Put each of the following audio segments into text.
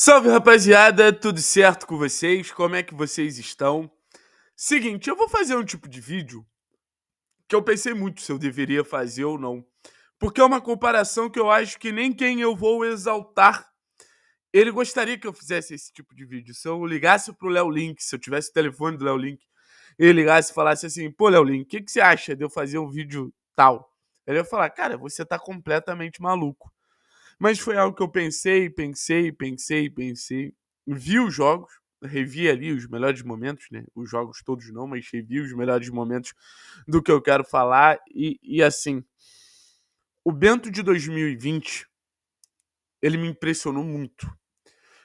Salve rapaziada, tudo certo com vocês? Como é que vocês estão? Seguinte, eu vou fazer um tipo de vídeo que eu pensei muito se eu deveria fazer ou não, porque é uma comparação que eu acho que nem quem eu vou exaltar ele gostaria que eu fizesse esse tipo de vídeo. Se eu ligasse pro Léo Link, se eu tivesse o telefone do Léo Link, ele ligasse e falasse assim: pô, Léo Link, o que, que você acha de eu fazer um vídeo tal? Ele ia falar: cara, você tá completamente maluco. Mas foi algo que eu pensei, pensei, pensei, pensei. Vi os jogos, revi ali os melhores momentos, né? Os jogos todos não, mas revi os melhores momentos do que eu quero falar. E, e assim, o Bento de 2020, ele me impressionou muito.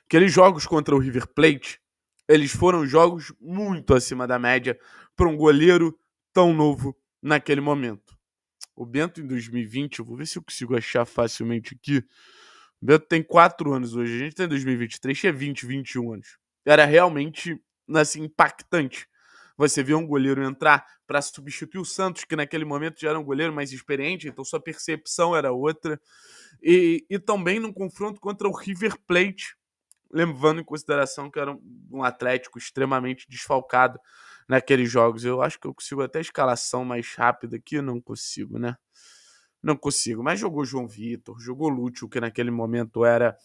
Aqueles jogos contra o River Plate, eles foram jogos muito acima da média para um goleiro tão novo naquele momento. O Bento em 2020, eu vou ver se eu consigo achar facilmente aqui. O Bento tem 4 anos hoje, a gente tem tá 2023, tinha 20, 21 anos. Era realmente assim, impactante. Você ver um goleiro entrar para substituir o Santos, que naquele momento já era um goleiro mais experiente, então sua percepção era outra. E, e também num confronto contra o River Plate, levando em consideração que era um, um Atlético extremamente desfalcado naqueles jogos. Eu acho que eu consigo até escalação mais rápida aqui, não consigo, né? Não consigo. Mas jogou João Vitor, jogou Lúcio, que naquele momento era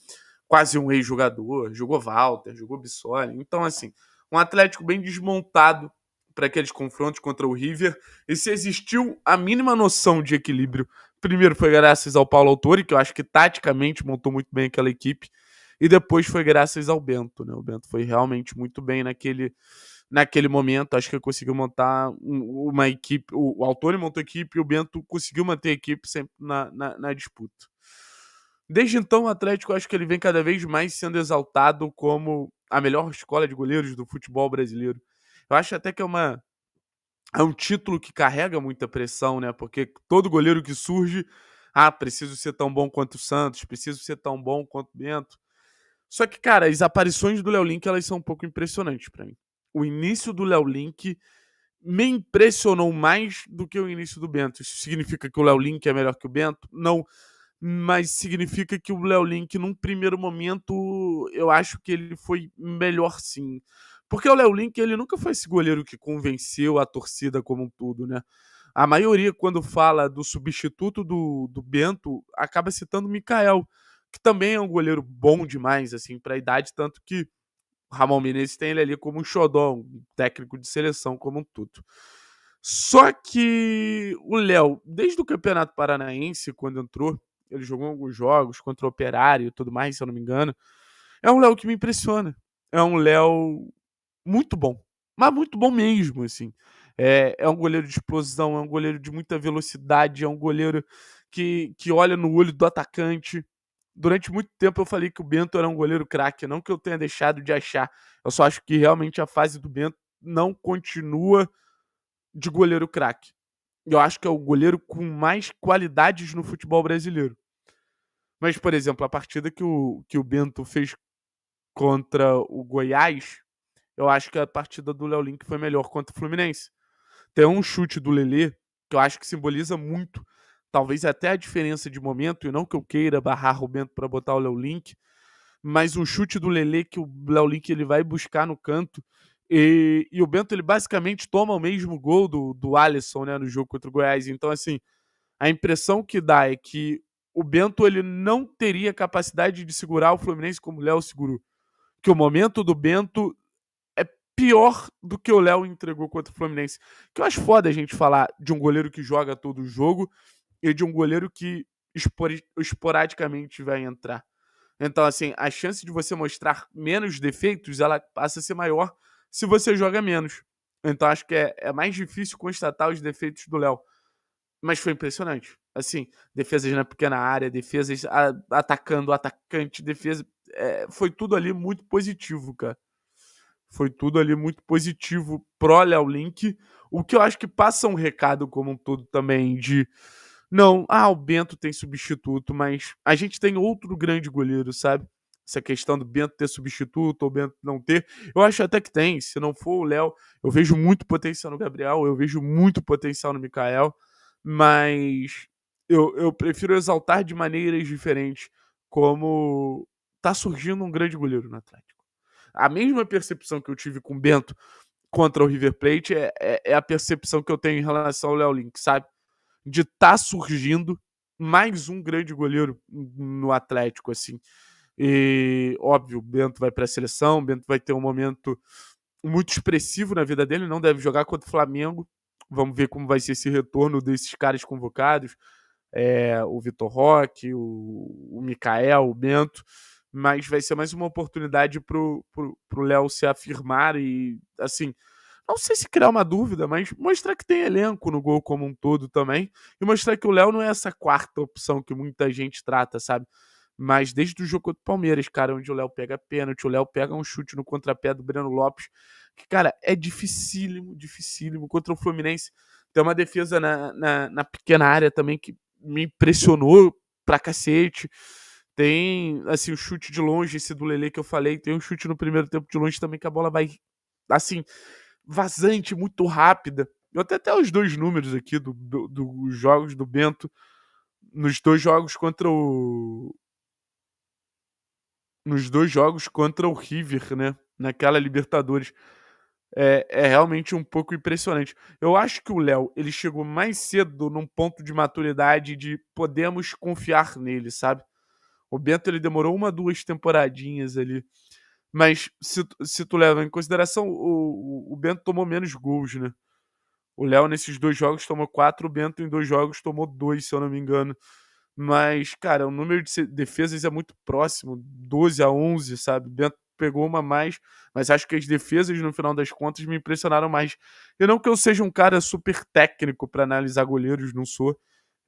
quase um ex-jogador, jogou Walter, jogou Bissoli. Então, assim, um Atlético bem desmontado para aqueles confrontos contra o River. E se existiu a mínima noção de equilíbrio, primeiro foi graças ao Paulo Autori, que eu acho que taticamente montou muito bem aquela equipe, e depois foi graças ao Bento, né? O Bento foi realmente muito bem naquele naquele momento, acho que conseguiu montar uma equipe, o Altoni montou a equipe e o Bento conseguiu manter a equipe sempre na, na, na disputa. Desde então, o Atlético acho que ele vem cada vez mais sendo exaltado como a melhor escola de goleiros do futebol brasileiro. Eu acho até que é uma é um título que carrega muita pressão, né? Porque todo goleiro que surge, ah, preciso ser tão bom quanto o Santos, preciso ser tão bom quanto o Bento. Só que, cara, as aparições do Léo Link, elas são um pouco impressionantes para mim o início do Léo Link me impressionou mais do que o início do Bento. Isso significa que o Léo Link é melhor que o Bento? Não. Mas significa que o Léo Link, num primeiro momento, eu acho que ele foi melhor sim. Porque o Léo Link, ele nunca foi esse goleiro que convenceu a torcida como um todo, né? A maioria, quando fala do substituto do, do Bento, acaba citando o Mikael, que também é um goleiro bom demais, assim, para a idade, tanto que Ramon Menezes tem ele ali como um xodó, um técnico de seleção como um tudo. Só que o Léo, desde o Campeonato Paranaense, quando entrou, ele jogou alguns jogos contra o Operário e tudo mais, se eu não me engano. É um Léo que me impressiona. É um Léo muito bom. Mas muito bom mesmo, assim. É, é um goleiro de explosão, é um goleiro de muita velocidade, é um goleiro que, que olha no olho do atacante, durante muito tempo eu falei que o Bento era um goleiro craque, não que eu tenha deixado de achar. Eu só acho que realmente a fase do Bento não continua de goleiro craque. Eu acho que é o goleiro com mais qualidades no futebol brasileiro. Mas, por exemplo, a partida que o, que o Bento fez contra o Goiás, eu acho que a partida do Léo Link foi melhor contra o Fluminense. Tem um chute do Lelê que eu acho que simboliza muito talvez até a diferença de momento, e não que eu queira barrar o Bento para botar o Léo Link, mas um chute do Lele que o Léo Link ele vai buscar no canto. E, e, o Bento ele basicamente toma o mesmo gol do, do Alisson né, no jogo contra o Goiás. Então, assim, a impressão que dá é que o Bento ele não teria capacidade de segurar o Fluminense como o Léo segurou. Que o momento do Bento é pior do que o Léo entregou contra o Fluminense. Que eu acho foda a gente falar de um goleiro que joga todo o jogo e de um goleiro que esporadicamente vai entrar. Então, assim, a chance de você mostrar menos defeitos, ela passa a ser maior se você joga menos. Então, acho que é, é mais difícil constatar os defeitos do Léo. Mas foi impressionante. Assim, defesas na pequena área, defesas a, atacando o atacante, defesa. É, foi tudo ali muito positivo, cara. Foi tudo ali muito positivo pro Léo Link. O que eu acho que passa um recado como um todo também de não, ah, o Bento tem substituto, mas a gente tem outro grande goleiro, sabe? Essa questão do Bento ter substituto ou Bento não ter. Eu acho até que tem. Se não for o Léo, eu vejo muito potencial no Gabriel, eu vejo muito potencial no Mikael, mas eu, eu prefiro exaltar de maneiras diferentes como tá surgindo um grande goleiro no Atlético. A mesma percepção que eu tive com o Bento contra o River Plate é, é, é a percepção que eu tenho em relação ao Léo Link, sabe? de estar tá surgindo mais um grande goleiro no Atlético, assim. E, óbvio, Bento vai para a seleção, Bento vai ter um momento muito expressivo na vida dele, não deve jogar contra o Flamengo. Vamos ver como vai ser esse retorno desses caras convocados. É, o Vitor Roque, o, o Mikael, o Bento. Mas vai ser mais uma oportunidade para o Léo se afirmar e, assim, não sei se criar uma dúvida, mas mostrar que tem elenco no gol como um todo também. E mostrar que o Léo não é essa quarta opção que muita gente trata, sabe? Mas desde o jogo contra o Palmeiras, cara, onde o Léo pega pênalti, o Léo pega um chute no contrapé do Breno Lopes, que, cara, é dificílimo, dificílimo. Contra o Fluminense, tem uma defesa na, na, na pequena área também que me impressionou pra cacete. Tem, assim, o chute de longe, esse do Lele que eu falei, tem um chute no primeiro tempo de longe também que a bola vai, assim, vazante, muito rápida. Eu até até os dois números aqui do, do, dos jogos do Bento nos dois jogos contra o nos dois jogos contra o River, né? Naquela Libertadores. É, é realmente um pouco impressionante. Eu acho que o Léo, ele chegou mais cedo num ponto de maturidade de podemos confiar nele, sabe? O Bento, ele demorou uma, duas temporadinhas ali mas se, se tu leva em consideração, o, o, Bento tomou menos gols, né? O Léo nesses dois jogos tomou quatro, o Bento em dois jogos tomou dois, se eu não me engano. Mas, cara, o número de defesas é muito próximo, 12 a 11, sabe? Bento pegou uma mais, mas acho que as defesas, no final das contas, me impressionaram mais. E não que eu seja um cara super técnico para analisar goleiros, não sou.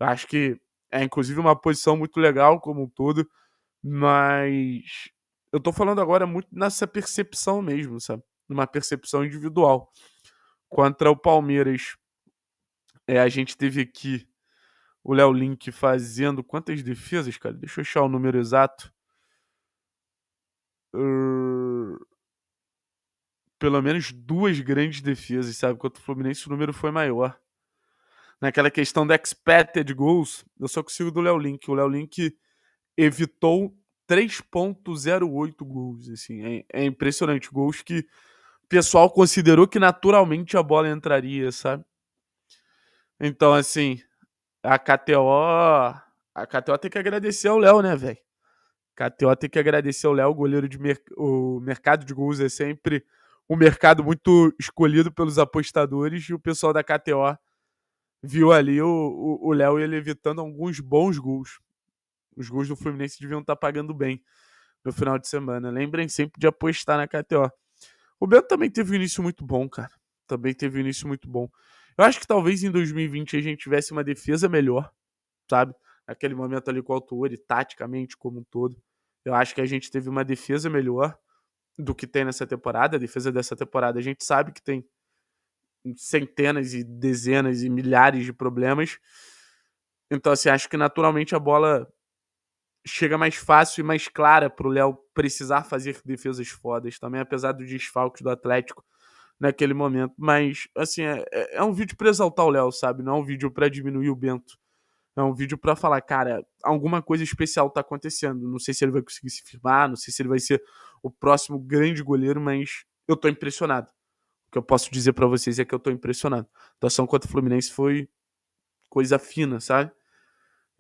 Acho que é, inclusive, uma posição muito legal como um todo, mas eu tô falando agora muito nessa percepção mesmo, sabe? Numa percepção individual. Contra o Palmeiras, é, a gente teve aqui o Léo Link fazendo quantas defesas, cara? Deixa eu achar o número exato. Pelo menos duas grandes defesas, sabe? Contra o Fluminense o número foi maior. Naquela questão da expected goals, eu só consigo do Léo Link. O Léo Link evitou 3.08 gols, assim, é, é, impressionante, gols que o pessoal considerou que naturalmente a bola entraria, sabe? Então, assim, a KTO, a KTO tem que agradecer ao Léo, né, velho? KTO tem que agradecer ao Léo, goleiro de mer o mercado de gols é sempre um mercado muito escolhido pelos apostadores e o pessoal da KTO viu ali o Léo ele evitando alguns bons gols os gols do Fluminense deviam estar tá pagando bem no final de semana. Lembrem sempre de apostar na KTO. O Bento também teve um início muito bom, cara. Também teve um início muito bom. Eu acho que talvez em 2020 a gente tivesse uma defesa melhor, sabe? Naquele momento ali com o e taticamente como um todo. Eu acho que a gente teve uma defesa melhor do que tem nessa temporada. A defesa dessa temporada a gente sabe que tem centenas e dezenas e milhares de problemas. Então, assim, acho que naturalmente a bola chega mais fácil e mais clara para o Léo precisar fazer defesas fodas também, apesar do desfalque do Atlético naquele momento. Mas, assim, é, é, é um vídeo para exaltar o Léo, sabe? Não é um vídeo para diminuir o Bento. É um vídeo para falar, cara, alguma coisa especial tá acontecendo. Não sei se ele vai conseguir se firmar, não sei se ele vai ser o próximo grande goleiro, mas eu tô impressionado. O que eu posso dizer para vocês é que eu tô impressionado. A atuação contra o Fluminense foi coisa fina, sabe?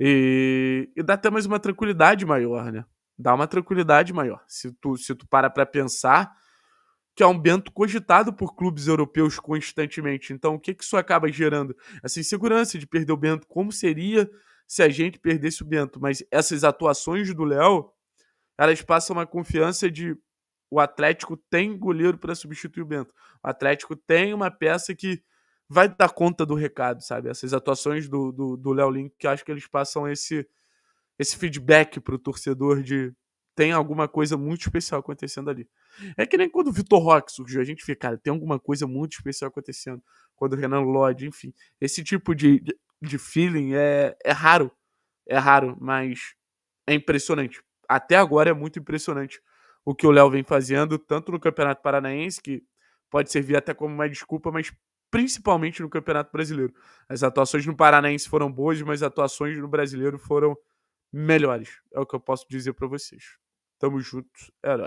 E, e dá até mais uma tranquilidade maior, né? Dá uma tranquilidade maior. Se tu, se tu para pra pensar que é um Bento cogitado por clubes europeus constantemente. Então, o que, que isso acaba gerando? Essa insegurança de perder o Bento. Como seria se a gente perdesse o Bento? Mas essas atuações do Léo, elas passam uma confiança de o Atlético tem goleiro para substituir o Bento. O Atlético tem uma peça que vai dar conta do recado, sabe? Essas atuações do, do, do Léo Link, que acho que eles passam esse, esse feedback pro torcedor de tem alguma coisa muito especial acontecendo ali. É que nem quando o Vitor Roque surgiu, a gente fica, cara, tem alguma coisa muito especial acontecendo. Quando o Renan Lodge, enfim. Esse tipo de, de feeling é, é raro. É raro, mas é impressionante. Até agora é muito impressionante o que o Léo vem fazendo, tanto no Campeonato Paranaense, que pode servir até como uma desculpa, mas principalmente no Campeonato Brasileiro. As atuações no Paranaense foram boas, mas as atuações no Brasileiro foram melhores. É o que eu posso dizer para vocês. Tamo junto, herói.